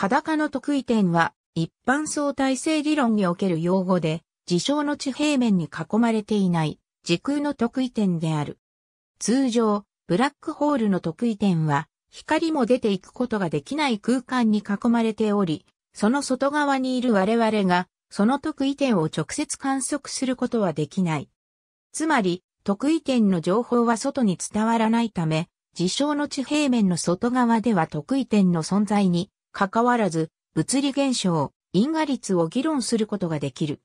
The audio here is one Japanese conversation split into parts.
裸の得意点は、一般相対性理論における用語で、事象の地平面に囲まれていない、時空の得意点である。通常、ブラックホールの得意点は、光も出ていくことができない空間に囲まれており、その外側にいる我々が、その得意点を直接観測することはできない。つまり、得意点の情報は外に伝わらないため、事象の地平面の外側では得意点の存在にかかわらず、物理現象、因果率を議論することができる。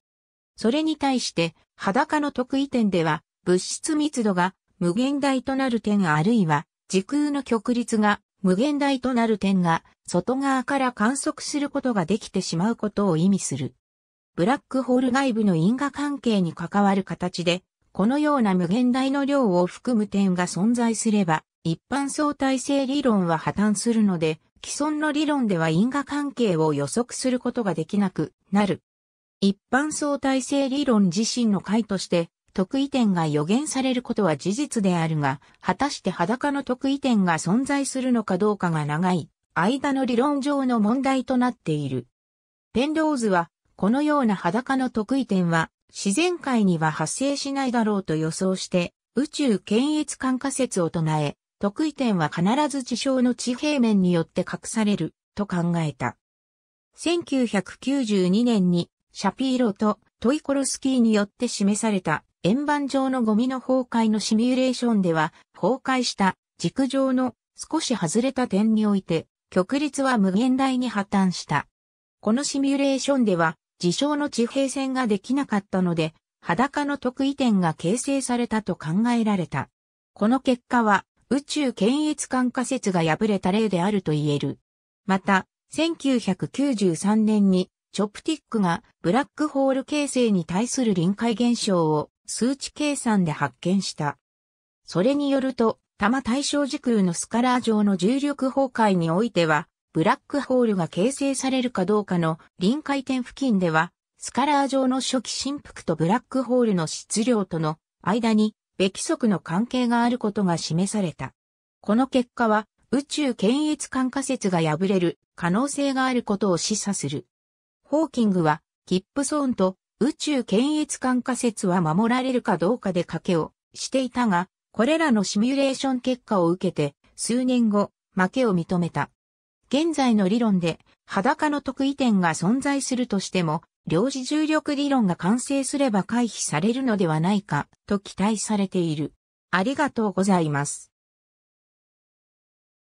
それに対して、裸の特異点では、物質密度が無限大となる点あるいは、時空の極率が無限大となる点が、外側から観測することができてしまうことを意味する。ブラックホール外部の因果関係に関わる形で、このような無限大の量を含む点が存在すれば、一般相対性理論は破綻するので、既存の理論では因果関係を予測することができなくなる。一般相対性理論自身の解として、特異点が予言されることは事実であるが、果たして裸の特異点が存在するのかどうかが長い、間の理論上の問題となっている。ペンローズは、このような裸の特異点は、自然界には発生しないだろうと予想して、宇宙検閲感化説を唱え、得意点は必ず地小の地平面によって隠される、と考えた。1992年に、シャピーロとトイコロスキーによって示された円盤状のゴミの崩壊のシミュレーションでは、崩壊した軸上の少し外れた点において、極率は無限大に破綻した。このシミュレーションでは、事象の地平線ができなかったので、裸の特異点が形成されたと考えられた。この結果は、宇宙検閲官仮説が破れた例であると言える。また、1993年にチョプティックがブラックホール形成に対する臨界現象を数値計算で発見した。それによると、多摩対象時空のスカラー上の重力崩壊においては、ブラックホールが形成されるかどうかの臨界点付近では、スカラー上の初期振幅とブラックホールの質量との間にべき則の関係があることが示された。この結果は、宇宙検閲管仮説が破れる可能性があることを示唆する。ホーキングは、キップソーンと宇宙検閲管仮説は守られるかどうかで賭けをしていたが、これらのシミュレーション結果を受けて、数年後、負けを認めた。現在の理論で、裸の特異点が存在するとしても、量子重力理論が完成すれば回避されるのではないかと期待されている。ありがとうございます。